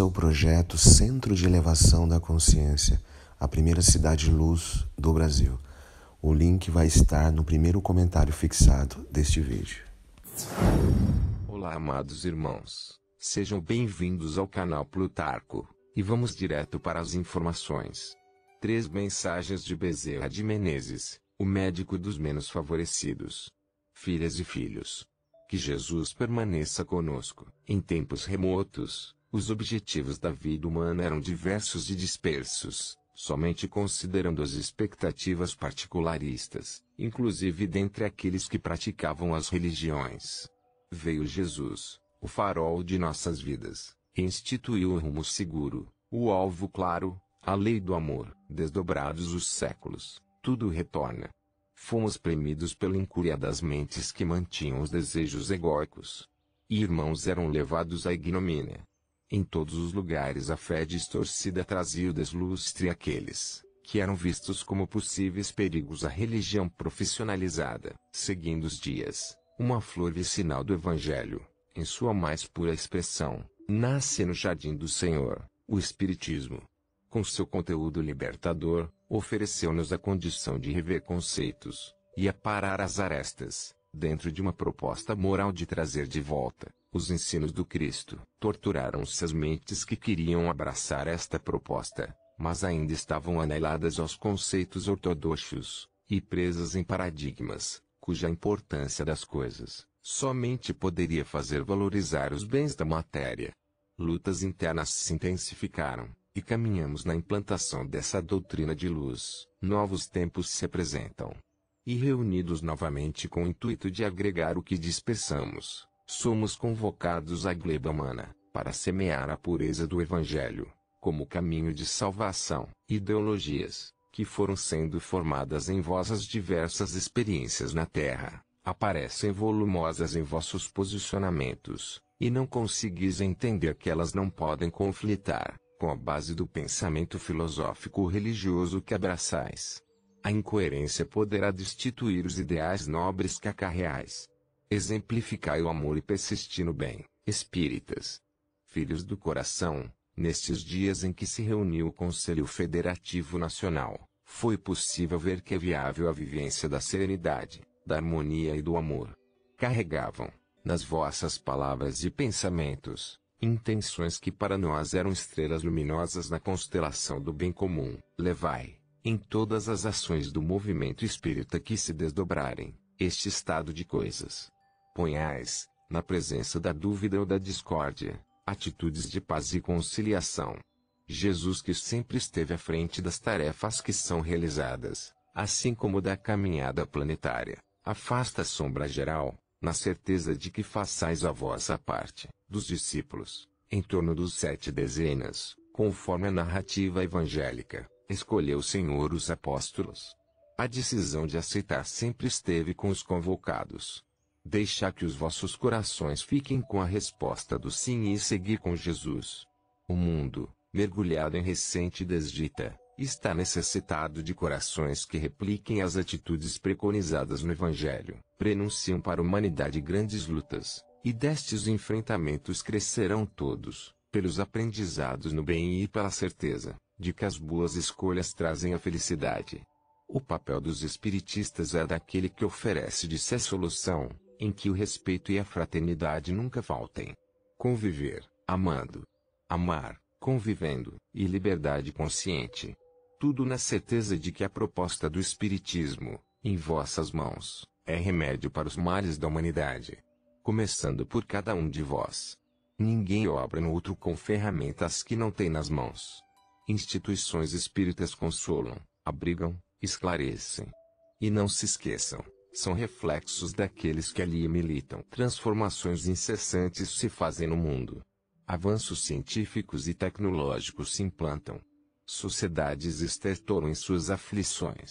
seu projeto Centro de Elevação da Consciência, a primeira cidade luz do Brasil. O link vai estar no primeiro comentário fixado deste vídeo. Olá, amados irmãos. Sejam bem-vindos ao canal Plutarco, e vamos direto para as informações. Três mensagens de Bezerra de Menezes, o médico dos menos favorecidos. Filhas e filhos, que Jesus permaneça conosco, em tempos remotos, os objetivos da vida humana eram diversos e dispersos, somente considerando as expectativas particularistas, inclusive dentre aqueles que praticavam as religiões. Veio Jesus, o farol de nossas vidas, e instituiu o rumo seguro, o alvo claro, a lei do amor. Desdobrados os séculos, tudo retorna. Fomos premidos pela incúria das mentes que mantinham os desejos egóicos. E irmãos eram levados à ignomínia, em todos os lugares a fé distorcida trazia o deslustre àqueles que eram vistos como possíveis perigos à religião profissionalizada. Seguindo os dias, uma flor vicinal do Evangelho, em sua mais pura expressão, nasce no jardim do Senhor, o Espiritismo. Com seu conteúdo libertador, ofereceu-nos a condição de rever conceitos e aparar as arestas, dentro de uma proposta moral de trazer de volta os ensinos do Cristo. Torturaram-se as mentes que queriam abraçar esta proposta, mas ainda estavam aneladas aos conceitos ortodoxos, e presas em paradigmas, cuja importância das coisas somente poderia fazer valorizar os bens da matéria. Lutas internas se intensificaram, e caminhamos na implantação dessa doutrina de luz. Novos tempos se apresentam. E reunidos novamente com o intuito de agregar o que dispersamos, somos convocados à gleba humana, para semear a pureza do Evangelho, como caminho de salvação. Ideologias, que foram sendo formadas em vossas diversas experiências na Terra, aparecem volumosas em vossos posicionamentos, e não conseguis entender que elas não podem conflitar com a base do pensamento filosófico religioso que abraçais. A incoerência poderá destituir os ideais nobres que acarreais, exemplificai o amor e persisti no bem, espíritas. Filhos do coração, nestes dias em que se reuniu o Conselho Federativo Nacional, foi possível ver que é viável a vivência da serenidade, da harmonia e do amor. Carregavam, nas vossas palavras e pensamentos, intenções que para nós eram estrelas luminosas na constelação do bem comum. Levai, em todas as ações do movimento espírita que se desdobrarem, este estado de coisas, Ponhais, na presença da dúvida ou da discórdia, atitudes de paz e conciliação. Jesus que sempre esteve à frente das tarefas que são realizadas, assim como da caminhada planetária, afasta a sombra geral, na certeza de que façais a vossa parte, dos discípulos, em torno dos sete dezenas, conforme a narrativa evangélica, escolheu o Senhor os apóstolos. A decisão de aceitar sempre esteve com os convocados, Deixar que os vossos corações fiquem com a resposta do sim e seguir com Jesus. O mundo, mergulhado em recente desdita, está necessitado de corações que repliquem as atitudes preconizadas no Evangelho, prenunciam para a humanidade grandes lutas, e destes enfrentamentos crescerão todos, pelos aprendizados no bem e pela certeza, de que as boas escolhas trazem a felicidade. O papel dos espiritistas é daquele que oferece de ser solução, em que o respeito e a fraternidade nunca faltem. Conviver, amando, amar, convivendo, e liberdade consciente. Tudo na certeza de que a proposta do Espiritismo, em vossas mãos, é remédio para os males da humanidade. Começando por cada um de vós. Ninguém obra no outro com ferramentas que não tem nas mãos. Instituições espíritas consolam, abrigam, esclarecem. E não se esqueçam, são reflexos daqueles que ali militam. Transformações incessantes se fazem no mundo. Avanços científicos e tecnológicos se implantam. Sociedades estertoram em suas aflições.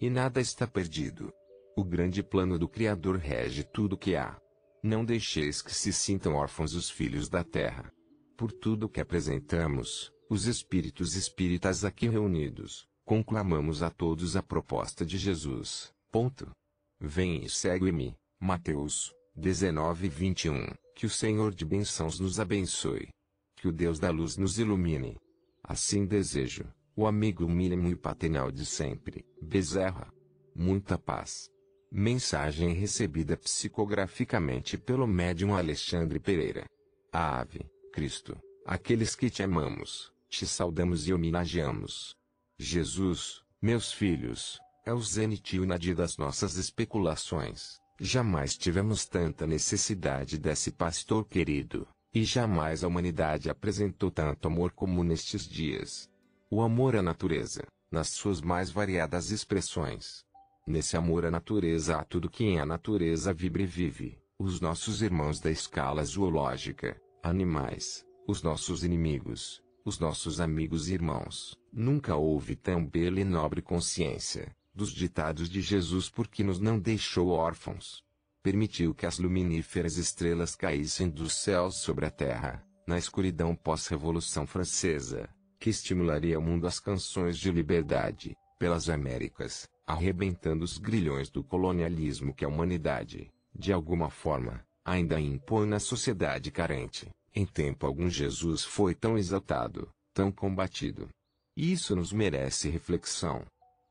E nada está perdido. O grande plano do Criador rege tudo o que há. Não deixeis que se sintam órfãos os filhos da terra. Por tudo que apresentamos, os espíritos espíritas aqui reunidos, conclamamos a todos a proposta de Jesus. Ponto. Vem e segue-me, Mateus 19 21. Que o Senhor de bênçãos nos abençoe. Que o Deus da luz nos ilumine. Assim desejo, o amigo mínimo e paternal de sempre, Bezerra. Muita paz. Mensagem recebida psicograficamente pelo médium Alexandre Pereira. A ave, Cristo, aqueles que te amamos, te saudamos e homenageamos. Jesus, meus filhos, é o zenit e o nadir das nossas especulações. Jamais tivemos tanta necessidade desse pastor querido, e jamais a humanidade apresentou tanto amor como nestes dias. O amor à natureza, nas suas mais variadas expressões. Nesse amor à natureza há tudo que em a natureza vibra e vive, os nossos irmãos da escala zoológica, animais, os nossos inimigos, os nossos amigos e irmãos. Nunca houve tão bela e nobre consciência dos ditados de Jesus porque nos não deixou órfãos. Permitiu que as luminíferas estrelas caíssem dos céus sobre a terra, na escuridão pós-Revolução Francesa, que estimularia o mundo às canções de liberdade, pelas Américas, arrebentando os grilhões do colonialismo que a humanidade, de alguma forma, ainda impõe na sociedade carente. Em tempo algum Jesus foi tão exaltado, tão combatido. Isso nos merece reflexão.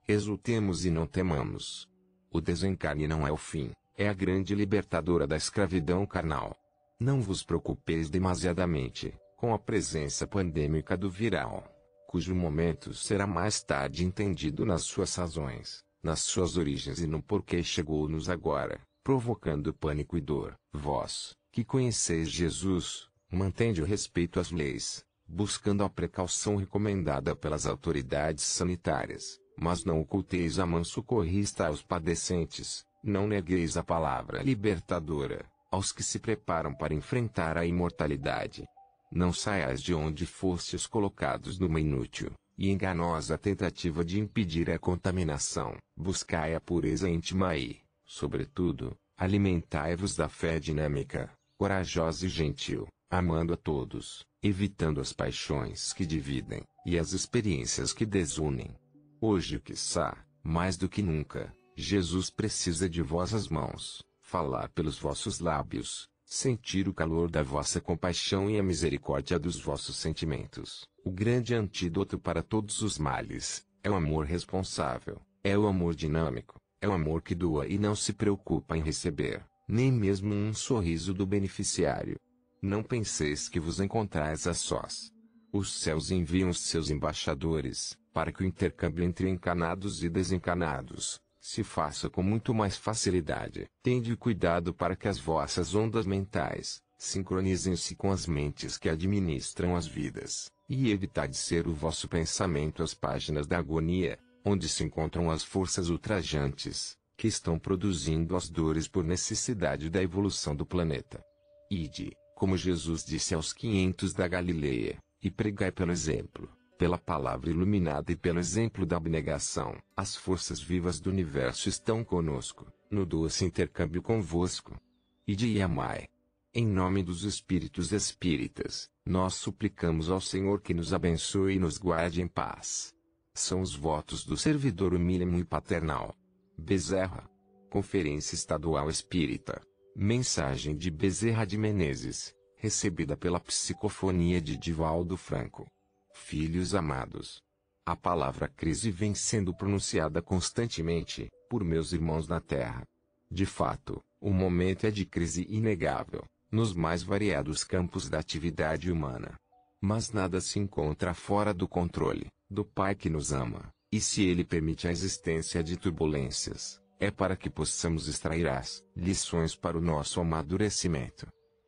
Exultemos e não temamos. O desencarne não é o fim, é a grande libertadora da escravidão carnal. Não vos preocupeis demasiadamente com a presença pandêmica do viral, cujo momento será mais tarde entendido nas suas razões, nas suas origens e no porquê chegou-nos agora, provocando pânico e dor. Vós, que conheceis Jesus, mantende o respeito às leis, buscando a precaução recomendada pelas autoridades sanitárias mas não oculteis a mão socorrista aos padecentes, não negueis a palavra libertadora, aos que se preparam para enfrentar a imortalidade. Não saiais de onde fostes colocados numa inútil e enganosa tentativa de impedir a contaminação. Buscai a pureza íntima e, sobretudo, alimentai-vos da fé dinâmica, corajosa e gentil, amando a todos, evitando as paixões que dividem e as experiências que desunem. Hoje, quiçá, mais do que nunca, Jesus precisa de vossas mãos, falar pelos vossos lábios, sentir o calor da vossa compaixão e a misericórdia dos vossos sentimentos. O grande antídoto para todos os males é o amor responsável, é o amor dinâmico, é o amor que doa e não se preocupa em receber, nem mesmo um sorriso do beneficiário. Não penseis que vos encontrais a sós. Os céus enviam os seus embaixadores, para que o intercâmbio entre encanados e desencanados se faça com muito mais facilidade. Tende cuidado para que as vossas ondas mentais sincronizem-se com as mentes que administram as vidas, e evitar de ser o vosso pensamento as páginas da agonia, onde se encontram as forças ultrajantes, que estão produzindo as dores por necessidade da evolução do planeta. Ide, como Jesus disse aos 500 da Galileia, e pregai pelo exemplo pela palavra iluminada e pelo exemplo da abnegação, as forças vivas do universo estão conosco, no doce intercâmbio convosco. E de Yamai. Em nome dos espíritos espíritas, nós suplicamos ao Senhor que nos abençoe e nos guarde em paz. São os votos do servidor humílimo e paternal. Bezerra. Conferência Estadual Espírita. Mensagem de Bezerra de Menezes, recebida pela psicofonia de Divaldo Franco. Filhos amados, a palavra crise vem sendo pronunciada constantemente por meus irmãos na terra. De fato, o momento é de crise inegável, nos mais variados campos da atividade humana. Mas nada se encontra fora do controle do Pai que nos ama, e se Ele permite a existência de turbulências, é para que possamos extrair as lições para o nosso amadurecimento.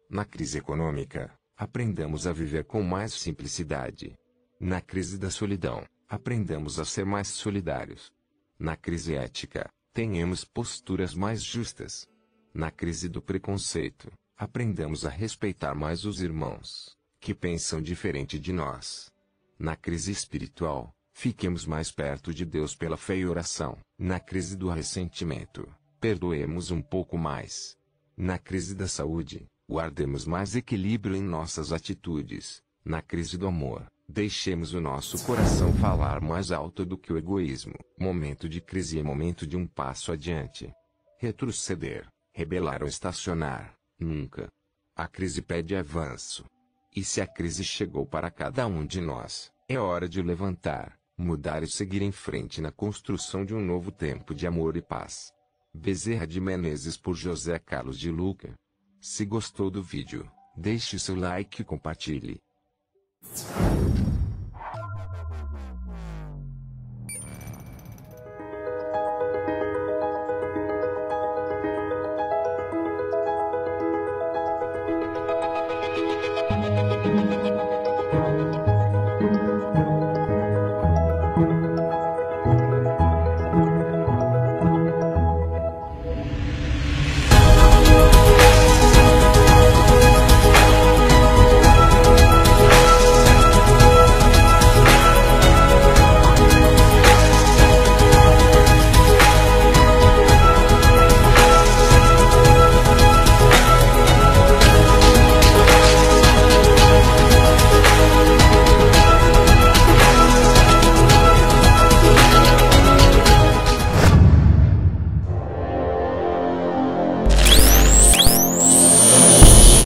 Na crise econômica, aprendamos a viver com mais simplicidade, na crise da solidão, aprendamos a ser mais solidários. Na crise ética, tenhamos posturas mais justas. Na crise do preconceito, aprendamos a respeitar mais os irmãos, que pensam diferente de nós. Na crise espiritual, fiquemos mais perto de Deus pela fé e oração. Na crise do ressentimento, perdoemos um pouco mais. Na crise da saúde, guardemos mais equilíbrio em nossas atitudes. Na crise do amor, Deixemos o nosso coração falar mais alto do que o egoísmo. Momento de crise é momento de um passo adiante. Retroceder, rebelar ou estacionar, nunca. A crise pede avanço. E se a crise chegou para cada um de nós, é hora de levantar, mudar e seguir em frente na construção de um novo tempo de amor e paz. Bezerra de Menezes por José Carlos de Luca. Se gostou do vídeo, deixe seu like e compartilhe. you